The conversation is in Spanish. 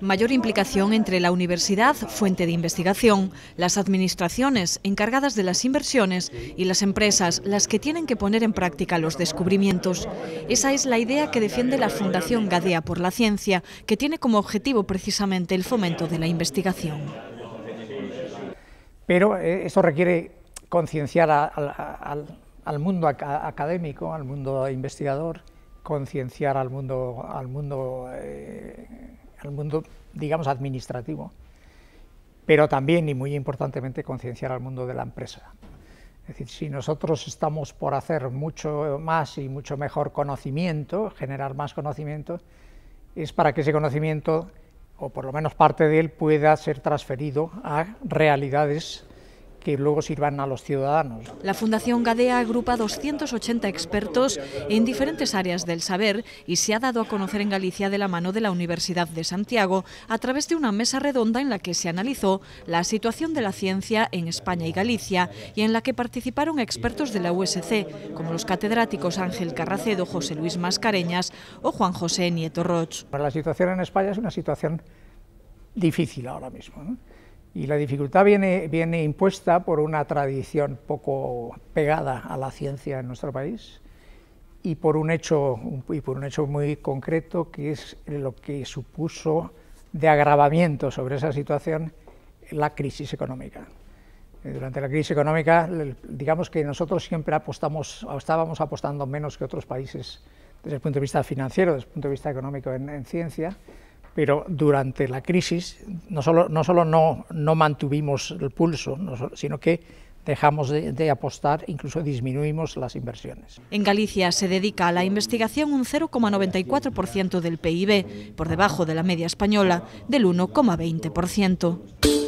mayor implicación entre la universidad, fuente de investigación, las administraciones encargadas de las inversiones y las empresas, las que tienen que poner en práctica los descubrimientos. Esa es la idea que defiende la Fundación Gadea por la Ciencia, que tiene como objetivo precisamente el fomento de la investigación. Pero eh, eso requiere concienciar al mundo académico, al mundo investigador, concienciar al mundo, al mundo eh, al mundo, digamos, administrativo, pero también y muy importantemente concienciar al mundo de la empresa. Es decir, si nosotros estamos por hacer mucho más y mucho mejor conocimiento, generar más conocimiento, es para que ese conocimiento, o por lo menos parte de él, pueda ser transferido a realidades que luego sirvan a los ciudadanos. La Fundación Gadea agrupa 280 expertos en diferentes áreas del saber y se ha dado a conocer en Galicia de la mano de la Universidad de Santiago a través de una mesa redonda en la que se analizó la situación de la ciencia en España y Galicia y en la que participaron expertos de la USC, como los catedráticos Ángel Carracedo, José Luis Mascareñas o Juan José Nieto Roch. la situación en España es una situación difícil ahora mismo. Y la dificultad viene, viene impuesta por una tradición poco pegada a la ciencia en nuestro país y por un hecho, y por un hecho muy concreto que es lo que supuso de agravamiento sobre esa situación la crisis económica. Eh, durante la crisis económica, digamos que nosotros siempre apostamos, estábamos apostando menos que otros países desde el punto de vista financiero, desde el punto de vista económico en, en ciencia, pero durante la crisis no solo no, mantuvimos el pulso, sino que dejamos de, apostar, incluso disminuimos las inversiones. En Galicia se dedica a la investigación un 0,94% del PIB, por debajo de la media española del 1,20%.